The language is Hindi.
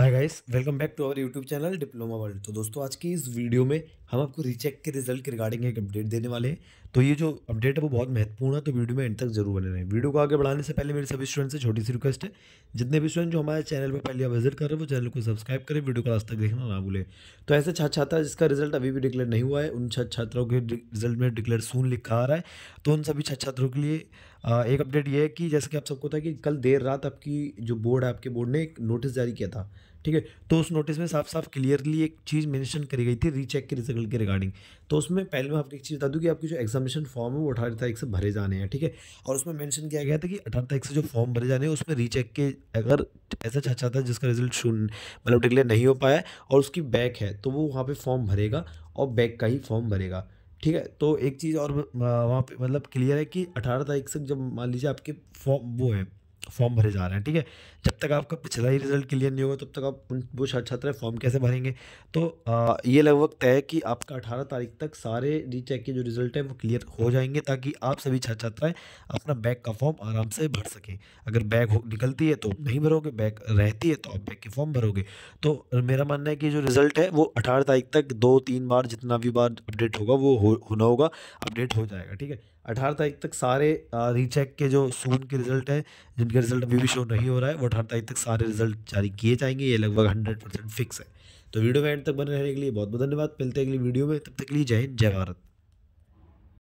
hi guys welcome back to our YouTube channel diploma world तो दोस्तों आज की इस वीडियो में हम आपको रीचेक के रिजल्ट के रिगार्डिंग एक अपडेट देने वाले हैं तो ये जो अपडेट है वो बहुत महत्वपूर्ण है तो वीडियो में एंड तक जरूर बने रहें वीडियो को आगे बढ़ाने से पहले मेरे सभी स्टूडेंट से छोटी सी रिक्वेस्ट है जितने भी स्टूडेंट जो हमारे चैनल पर पहले विजिट कर रहे हैं वो चैनल को सब्सक्राइब करें वीडियो को आज तक देखना ना भूलें तो ऐसे छात्र छात्रा जिसका रिजल्ट अभी भी डिक्लेयर नहीं हुआ है उन छात्र छात्राओं के रिजल्ट में डिक्लेयर सून लिखा आ रहा है तो उन सभी छात्र छात्रों के लिए एक अपडेट ये है कि जैसे कि आप सबको था कि कल देर रात आपकी जो बोर्ड है आपके बोर्ड ने एक नोटिस जारी किया था ठीक है तो उस नोटिस में साफ साफ क्लियरली एक चीज़ मेंशन करी गई थी रीचेक के रिजल्ट के रिगार्डिंग तो उसमें पहले मैं आपको एक चीज़ बता दूँ कि आपकी जो एग्जामिनेशन फॉर्म है वो अठारह तारीख से भरे जाने हैं ठीक है और उसमें मेंशन किया गया था कि अठारह तारीख से जो फॉर्म भरे जाने हैं उसमें रीचेक के अगर ऐसा चाचा था जिसका रिजल्ट शून्य मतलब डिक्लेयर नहीं हो पाया और उसकी बैक है तो वो वहाँ पर फॉर्म भरेगा और बैक का ही फॉर्म भरेगा ठीक है तो एक चीज़ और वहाँ पे मतलब क्लियर है कि अठारह तारीख तक जब मान लीजिए आपके फॉर्म वो है फॉर्म भरे जा रहे हैं ठीक है जब तक आपका पिछला ही रिजल्ट क्लियर नहीं होगा तब तक आप वो छात्र फॉर्म कैसे भरेंगे तो आ, ये लगभग तय है कि आपका अठारह तारीख तक सारे रीचेक के जो रिजल्ट है वो क्लियर हो जाएंगे ताकि आप सभी छात्र छात्राएं अपना बैग का फॉर्म आराम से भर सकें अगर बैग निकलती है तो नहीं भरोगे बैग रहती है तो आप बैग के फॉर्म भरोगे तो मेरा मानना है कि जो रिजल्ट है वो अठारह तारीख तक दो तीन बार जितना भी बार अपडेट होगा वो हो, होना होगा अपडेट हो जाएगा ठीक है अठारह तारीख तक सारे रीचेक के जो सून के रिजल्ट हैं इनका रिजल्ट अभी भी शो नहीं हो रहा है वो अठारह तारीख तक सारे रिजल्ट जारी किए जाएंगे ये लगभग हंड्रेड परसेंट फिक्स है तो वीडियो में एंड तक बने रहने के लिए बहुत बहुत धन्यवाद मिलते हैं अगली वीडियो में तब तक के लिए जय हिंद जय भारत